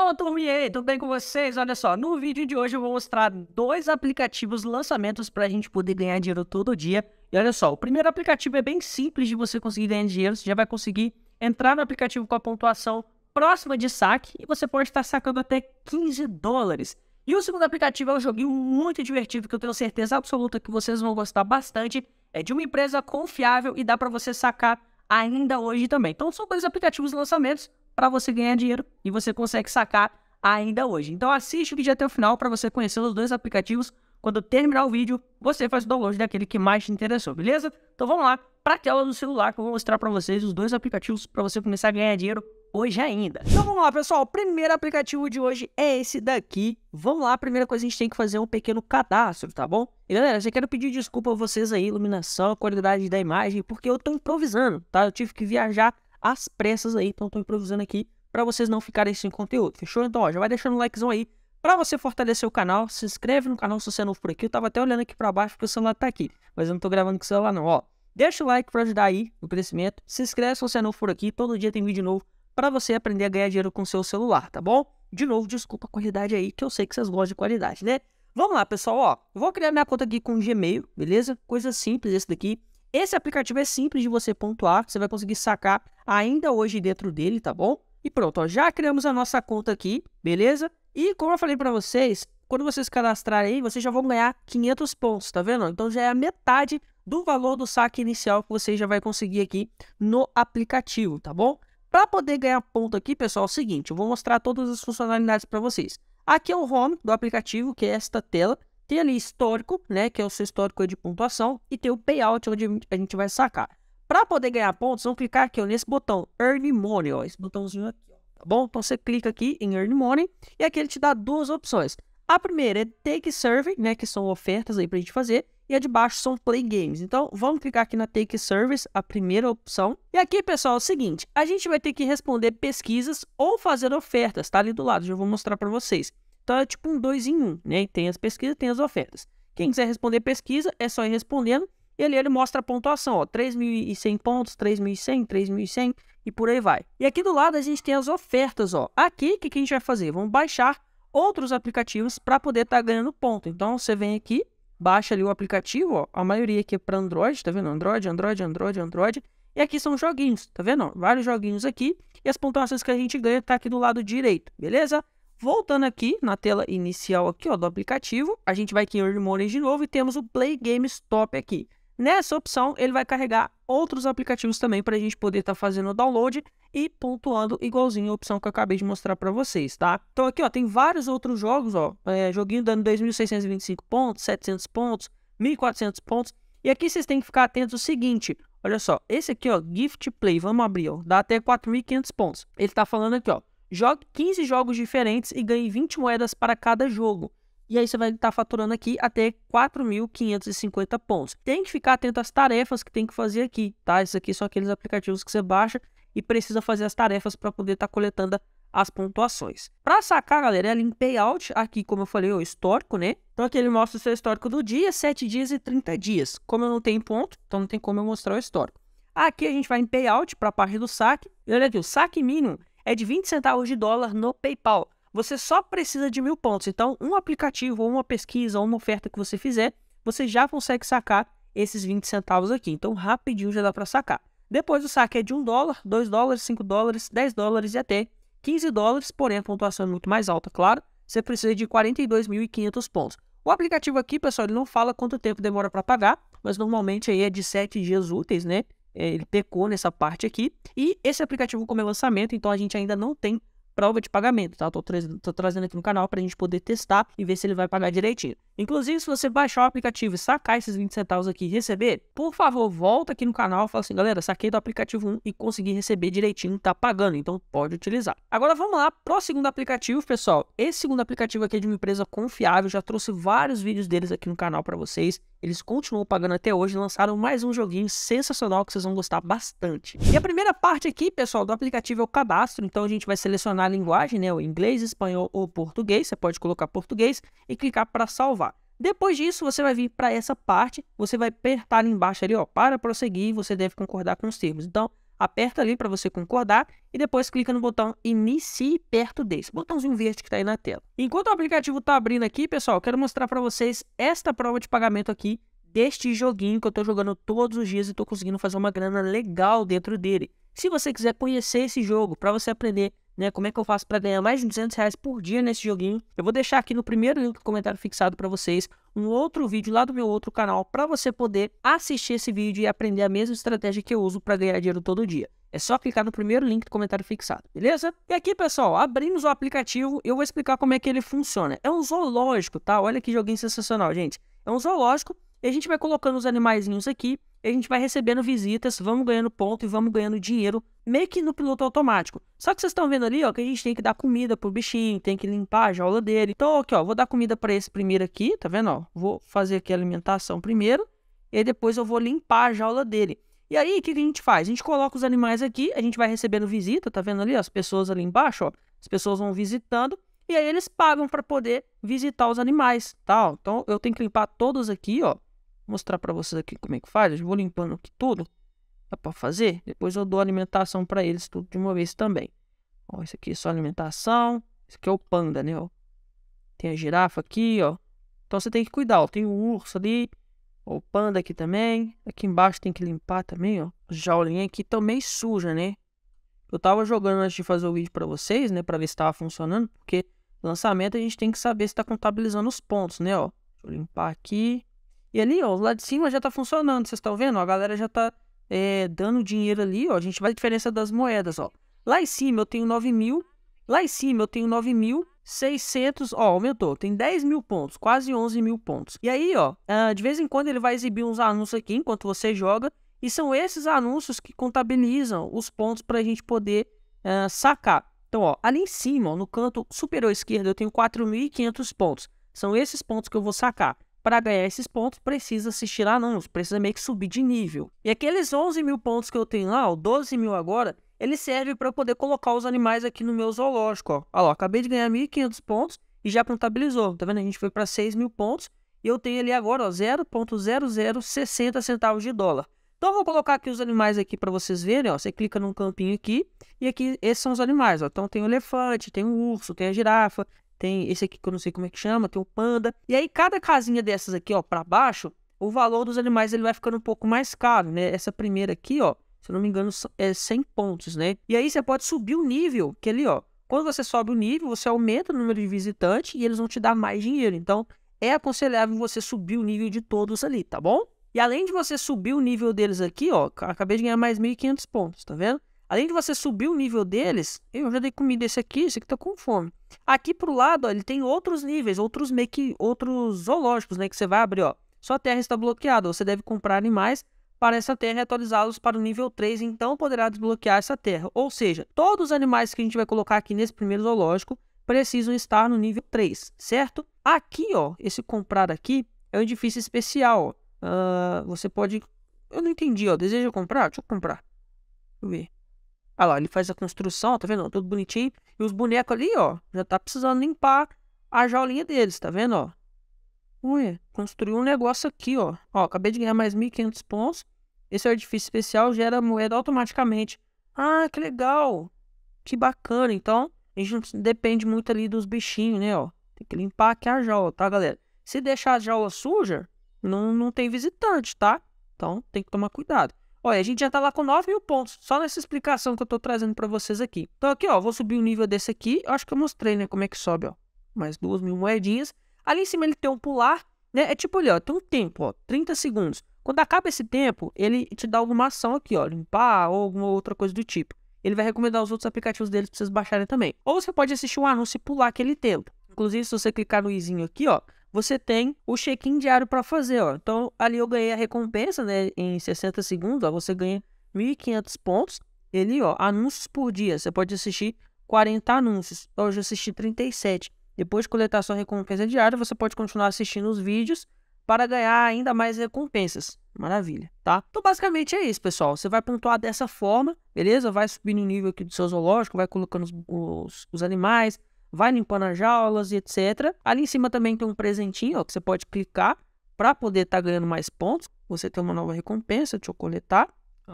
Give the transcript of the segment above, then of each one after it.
Fala turma, tudo bem com vocês? Olha só, no vídeo de hoje eu vou mostrar dois aplicativos lançamentos para a gente poder ganhar dinheiro todo dia. E olha só, o primeiro aplicativo é bem simples de você conseguir ganhar dinheiro, você já vai conseguir entrar no aplicativo com a pontuação próxima de saque e você pode estar sacando até 15 dólares. E o segundo aplicativo é um joguinho muito divertido que eu tenho certeza absoluta que vocês vão gostar bastante. É de uma empresa confiável e dá para você sacar ainda hoje também. Então são dois aplicativos lançamentos para você ganhar dinheiro e você consegue sacar ainda hoje. Então assiste o vídeo até o final para você conhecer os dois aplicativos. Quando terminar o vídeo, você faz o download daquele que mais te interessou, beleza? Então vamos lá para a tela do celular que eu vou mostrar para vocês os dois aplicativos para você começar a ganhar dinheiro hoje ainda. Então vamos lá, pessoal. O primeiro aplicativo de hoje é esse daqui. Vamos lá, a primeira coisa a gente tem que fazer é um pequeno cadastro, tá bom? E galera, já quero pedir desculpa a vocês aí, iluminação, qualidade da imagem, porque eu tô improvisando, tá? Eu tive que viajar às pressas aí, então estou improvisando aqui para vocês não ficarem sem conteúdo, fechou? Então, ó, já vai deixando o likezão aí para você fortalecer o canal, se inscreve no canal se você é novo por aqui. Eu tava até olhando aqui para baixo porque o celular tá aqui, mas eu não tô gravando com o celular não, ó. Deixa o like para ajudar aí no crescimento. Se inscreve se você é novo por aqui, todo dia tem vídeo novo para você aprender a ganhar dinheiro com seu celular, tá bom? De novo, desculpa a qualidade aí, que eu sei que vocês gostam de qualidade, né? Vamos lá, pessoal, ó. Eu vou criar minha conta aqui com Gmail, beleza? Coisa simples esse daqui. Esse aplicativo é simples de você pontuar, você vai conseguir sacar ainda hoje dentro dele, tá bom? E pronto, ó, já criamos a nossa conta aqui, beleza? E como eu falei para vocês, quando vocês cadastrarem aí, vocês já vão ganhar 500 pontos, tá vendo? Então já é a metade do valor do saque inicial que você já vai conseguir aqui no aplicativo, tá bom? Para poder ganhar ponto aqui, pessoal, é o seguinte, eu vou mostrar todas as funcionalidades para vocês. Aqui é o home do aplicativo, que é esta tela, tem ali histórico, né, que é o seu histórico de pontuação, e tem o payout, onde a gente vai sacar. Para poder ganhar pontos, vamos clicar aqui ó, nesse botão Earn Money, ó, esse botãozinho aqui, tá bom? Então você clica aqui em Earn Money e aqui ele te dá duas opções. A primeira é Take Survey, né, que são ofertas aí para a gente fazer, e a de baixo são Play Games. Então vamos clicar aqui na Take Service, a primeira opção. E aqui, pessoal, é o seguinte, a gente vai ter que responder pesquisas ou fazer ofertas, tá ali do lado, já vou mostrar para vocês tá tipo um dois em um, né? Tem as pesquisas, tem as ofertas. Quem quiser responder pesquisa, é só ir respondendo. E ali ele mostra a pontuação, ó, 3.100 pontos, 3.100, 3.100 e por aí vai. E aqui do lado a gente tem as ofertas, ó. Aqui, o que, que a gente vai fazer? Vamos baixar outros aplicativos para poder estar tá ganhando ponto. Então, você vem aqui, baixa ali o aplicativo, ó. A maioria aqui é para Android, tá vendo? Android, Android, Android, Android. E aqui são joguinhos, tá vendo? Vários joguinhos aqui. E as pontuações que a gente ganha tá aqui do lado direito, beleza? Voltando aqui na tela inicial aqui ó, do aplicativo, a gente vai aqui em Earn Money de novo e temos o Play Game Stop aqui. Nessa opção, ele vai carregar outros aplicativos também para a gente poder estar tá fazendo o download e pontuando igualzinho a opção que eu acabei de mostrar para vocês, tá? Então aqui ó, tem vários outros jogos, ó, é, joguinho dando 2.625 pontos, 700 pontos, 1.400 pontos. E aqui vocês têm que ficar atentos ao seguinte, olha só, esse aqui ó, Gift Play, vamos abrir ó, dá até 4.500 pontos. Ele está falando aqui ó, jogue 15 jogos diferentes e ganhe 20 moedas para cada jogo. E aí você vai estar faturando aqui até 4.550 pontos. Tem que ficar atento às tarefas que tem que fazer aqui, tá? Isso aqui são aqueles aplicativos que você baixa e precisa fazer as tarefas para poder estar tá coletando as pontuações. Para sacar, galera, ali é em payout, aqui, como eu falei, o histórico, né? Então aqui ele mostra o seu histórico do dia, 7 dias e 30 dias. Como eu não tenho ponto, então não tem como eu mostrar o histórico. Aqui a gente vai em payout para a parte do saque. E olha aqui, o saque mínimo é de 20 centavos de dólar no PayPal. Você só precisa de mil pontos. Então, um aplicativo, ou uma pesquisa, ou uma oferta que você fizer, você já consegue sacar esses 20 centavos aqui. Então, rapidinho já dá para sacar. Depois o saque é de 1 dólar, 2 dólares, 5 dólares, 10 dólares e até 15 dólares, porém a pontuação é muito mais alta, claro. Você precisa de 42.500 pontos. O aplicativo aqui, pessoal, ele não fala quanto tempo demora para pagar, mas normalmente aí é de 7 dias úteis, né? É, ele pecou nessa parte aqui. E esse aplicativo como é lançamento, então a gente ainda não tem prova de pagamento, tá? Tô, tô trazendo aqui no canal para a gente poder testar e ver se ele vai pagar direitinho. Inclusive, se você baixar o aplicativo e sacar esses 20 centavos aqui e receber, por favor, volta aqui no canal e fala assim, galera, saquei do aplicativo 1 e consegui receber direitinho, tá pagando, então pode utilizar. Agora vamos lá para o segundo aplicativo, pessoal. Esse segundo aplicativo aqui é de uma empresa confiável, já trouxe vários vídeos deles aqui no canal para vocês. Eles continuam pagando até hoje, lançaram mais um joguinho sensacional que vocês vão gostar bastante. E a primeira parte aqui, pessoal, do aplicativo é o cadastro, então a gente vai selecionar a linguagem, né, o inglês, espanhol ou português, você pode colocar português e clicar para salvar. Depois disso, você vai vir para essa parte, você vai apertar ali embaixo ali, ó, para prosseguir, você deve concordar com os termos. Então, aperta ali para você concordar e depois clica no botão inicie perto desse, botãozinho verde que está aí na tela. Enquanto o aplicativo está abrindo aqui, pessoal, quero mostrar para vocês esta prova de pagamento aqui deste joguinho que eu estou jogando todos os dias e estou conseguindo fazer uma grana legal dentro dele. Se você quiser conhecer esse jogo, para você aprender né? Como é que eu faço para ganhar mais de 200 reais por dia nesse joguinho? Eu vou deixar aqui no primeiro link do comentário fixado para vocês um outro vídeo lá do meu outro canal para você poder assistir esse vídeo e aprender a mesma estratégia que eu uso para ganhar dinheiro todo dia. É só clicar no primeiro link do comentário fixado, beleza? E aqui, pessoal, abrimos o aplicativo e eu vou explicar como é que ele funciona. É um zoológico, tá? Olha que joguinho sensacional, gente. É um zoológico e a gente vai colocando os animaizinhos aqui a gente vai recebendo visitas, vamos ganhando ponto e vamos ganhando dinheiro, meio que no piloto automático. Só que vocês estão vendo ali, ó, que a gente tem que dar comida pro bichinho, tem que limpar a jaula dele. Então, aqui, ó, vou dar comida para esse primeiro aqui, tá vendo, ó? Vou fazer aqui a alimentação primeiro, e depois eu vou limpar a jaula dele. E aí, o que, que a gente faz? A gente coloca os animais aqui, a gente vai recebendo visita, tá vendo ali, ó, as pessoas ali embaixo, ó, as pessoas vão visitando, e aí eles pagam para poder visitar os animais, tá? Então, eu tenho que limpar todos aqui, ó, mostrar para vocês aqui como é que faz. Eu vou limpando aqui tudo. Dá para fazer? Depois eu dou alimentação para eles tudo de uma vez também. Ó, esse aqui é só alimentação. Esse aqui é o panda, né? Ó. Tem a girafa aqui, ó. Então você tem que cuidar, ó. Tem o urso ali. Ó, o panda aqui também. Aqui embaixo tem que limpar também, ó. Os jaulinhos aqui também suja, né? Eu tava jogando antes de fazer o vídeo para vocês, né? Pra ver se tava funcionando. Porque lançamento a gente tem que saber se tá contabilizando os pontos, né? Ó. Deixa eu limpar aqui. E ali, ó, lá de cima já tá funcionando, vocês estão vendo? a galera já tá é, dando dinheiro ali, ó. A gente vai a diferença das moedas, ó. Lá em cima eu tenho 9 mil, lá em cima eu tenho 9 mil, 600, ó, aumentou, tem 10 mil pontos, quase 11 mil pontos. E aí, ó, ah, de vez em quando ele vai exibir uns anúncios aqui enquanto você joga, e são esses anúncios que contabilizam os pontos para a gente poder uh, sacar. Então, ó, ali em cima, ó, no canto superior esquerdo, eu tenho 4.500 pontos. São esses pontos que eu vou sacar para ganhar esses pontos, precisa assistir a anúncios, precisa meio que subir de nível. E aqueles 11 mil pontos que eu tenho lá, ó, 12 mil agora, ele serve para eu poder colocar os animais aqui no meu zoológico. Olha lá, acabei de ganhar 1.500 pontos e já contabilizou. Tá vendo? A gente foi para 6 mil pontos e eu tenho ali agora 0.0060 centavos de dólar. Então, eu vou colocar aqui os animais aqui para vocês verem. Ó. Você clica num campinho aqui e aqui esses são os animais. Ó. Então, tem o elefante, tem o urso, tem a girafa, tem esse aqui que eu não sei como é que chama, tem o panda. E aí cada casinha dessas aqui, ó, para baixo, o valor dos animais ele vai ficando um pouco mais caro, né? Essa primeira aqui, ó, se eu não me engano, é 100 pontos, né? E aí você pode subir o nível, que ali, ó, quando você sobe o nível, você aumenta o número de visitantes e eles vão te dar mais dinheiro. Então, é aconselhável você subir o nível de todos ali, tá bom? E além de você subir o nível deles aqui, ó, acabei de ganhar mais 1.500 pontos, tá vendo? Além de você subir o nível deles, eu já dei comida esse aqui, esse aqui tá com fome. Aqui pro lado, ó, ele tem outros níveis, outros meio que outros zoológicos, né, que você vai abrir, ó. Sua terra está bloqueada, você deve comprar animais para essa terra e atualizá-los para o nível 3, então poderá desbloquear essa terra. Ou seja, todos os animais que a gente vai colocar aqui nesse primeiro zoológico precisam estar no nível 3, certo? Aqui, ó, esse comprar aqui é um edifício especial, ó. Uh, você pode... Eu não entendi, ó. Deseja comprar? Deixa eu comprar. Deixa eu ver. Olha lá, ele faz a construção, tá vendo? Tudo bonitinho. E os bonecos ali, ó, já tá precisando limpar a jaulinha deles, tá vendo, ó? Ué, construiu um negócio aqui, ó. Ó, acabei de ganhar mais 1.500 pontos. Esse artifício especial gera moeda automaticamente. Ah, que legal. Que bacana. Então, a gente depende muito ali dos bichinhos, né, ó. Tem que limpar aqui a jaula, tá, galera? Se deixar a jaula suja, não, não tem visitante, tá? Então, tem que tomar cuidado. Olha, a gente já tá lá com 9 mil pontos, só nessa explicação que eu tô trazendo para vocês aqui. Então aqui, ó, vou subir o um nível desse aqui, eu acho que eu mostrei, né, como é que sobe, ó. Mais duas mil moedinhas. Ali em cima ele tem um pular, né, é tipo ali, ó, tem um tempo, ó, 30 segundos. Quando acaba esse tempo, ele te dá alguma ação aqui, ó, limpar ou alguma outra coisa do tipo. Ele vai recomendar os outros aplicativos dele pra vocês baixarem também. Ou você pode assistir um anúncio e pular aquele tempo. Inclusive, se você clicar no izinho aqui, ó, você tem o check-in diário para fazer. Ó. Então, ali eu ganhei a recompensa né, em 60 segundos. Ó, você ganha 1.500 pontos. Ele, ó, anúncios por dia. Você pode assistir 40 anúncios. Hoje então, eu assisti 37. Depois de coletar sua recompensa diária, você pode continuar assistindo os vídeos para ganhar ainda mais recompensas. Maravilha, tá? Então, basicamente é isso, pessoal. Você vai pontuar dessa forma, beleza? Vai subindo o nível aqui do seu zoológico, vai colocando os, os, os animais, vai limpando as jaulas e etc. Ali em cima também tem um presentinho ó, que você pode clicar para poder estar tá ganhando mais pontos. Você tem uma nova recompensa, deixa eu coletar.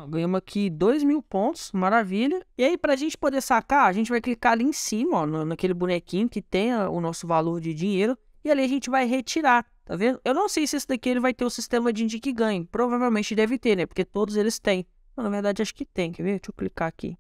ganhamos aqui 2 mil pontos, maravilha. E aí, para a gente poder sacar, a gente vai clicar ali em cima, ó, naquele bonequinho que tem o nosso valor de dinheiro. E ali a gente vai retirar, tá vendo? Eu não sei se esse daqui ele vai ter o sistema de indique ganho. Provavelmente deve ter, né? Porque todos eles têm. Mas, na verdade, acho que tem. Quer ver? Deixa eu clicar aqui.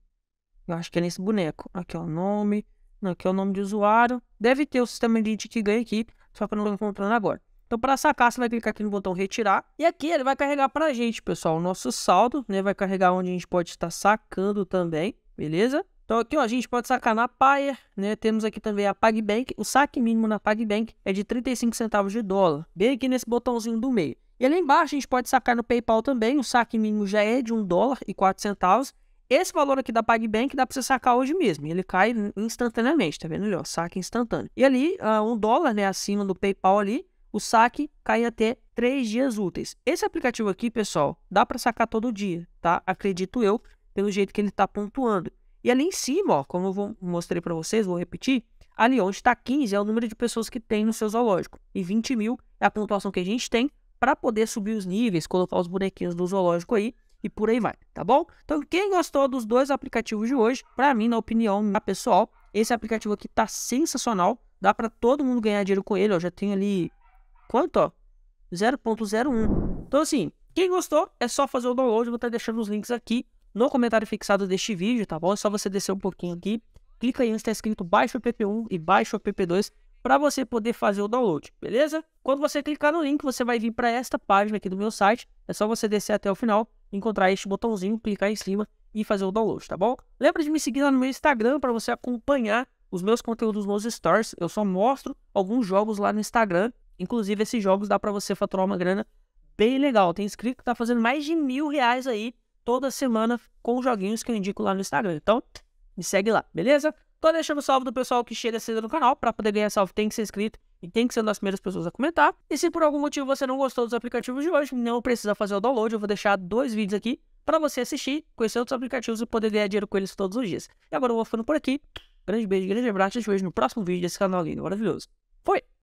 Eu acho que é nesse boneco. Aqui, ó, nome né, que é o nome de usuário. Deve ter o sistema de que ganha aqui, só que eu não estou encontrando agora. Então, para sacar, você vai clicar aqui no botão retirar. E aqui ele vai carregar para a gente, pessoal, o nosso saldo. Né, vai carregar onde a gente pode estar sacando também, beleza? Então aqui ó, a gente pode sacar na Payer, né? Temos aqui também a PagBank. O saque mínimo na PagBank é de 35 centavos de dólar, bem aqui nesse botãozinho do meio. E ali embaixo a gente pode sacar no PayPal também, o saque mínimo já é de 1 dólar e 4 centavos. Esse valor aqui da PagBank dá para você sacar hoje mesmo. Ele cai instantaneamente, tá vendo? Ele, ó, saque instantâneo. E ali, uh, um dólar, né, acima do PayPal ali, o saque cai até três dias úteis. Esse aplicativo aqui, pessoal, dá para sacar todo dia, tá? Acredito eu, pelo jeito que ele está pontuando. E ali em cima, ó, como eu vou, mostrei para vocês, vou repetir, ali onde está 15 é o número de pessoas que tem no seu zoológico. E 20 mil é a pontuação que a gente tem para poder subir os níveis, colocar os bonequinhos do zoológico aí e por aí vai, tá bom? Então, quem gostou dos dois aplicativos de hoje, para mim, na opinião minha pessoal, esse aplicativo aqui tá sensacional. Dá para todo mundo ganhar dinheiro com ele, ó. Já tem ali quanto, ó? 0.01. Então, assim, quem gostou, é só fazer o download. Vou estar tá deixando os links aqui no comentário fixado deste vídeo, tá bom? É só você descer um pouquinho aqui, clica aí onde está escrito baixo app1 e baixo app2 para você poder fazer o download, beleza? Quando você clicar no link, você vai vir para esta página aqui do meu site. É só você descer até o final encontrar este botãozinho, clicar em cima e fazer o download, tá bom? Lembra de me seguir lá no meu Instagram para você acompanhar os meus conteúdos nos stores. Eu só mostro alguns jogos lá no Instagram. Inclusive, esses jogos dá para você faturar uma grana bem legal. Tem inscrito que tá fazendo mais de mil reais aí toda semana com os joguinhos que eu indico lá no Instagram. Então, me segue lá, beleza? Tô deixando salve do pessoal que chega cedo no canal. Para poder ganhar salve, tem que ser inscrito e tem que ser uma das primeiras pessoas a comentar. E se por algum motivo você não gostou dos aplicativos de hoje, não precisa fazer o download, eu vou deixar dois vídeos aqui para você assistir, conhecer outros aplicativos e poder ganhar dinheiro com eles todos os dias. E agora eu vou ficando por aqui. Grande beijo, grande abraço, te vejo no próximo vídeo desse canal lindo, maravilhoso. Foi!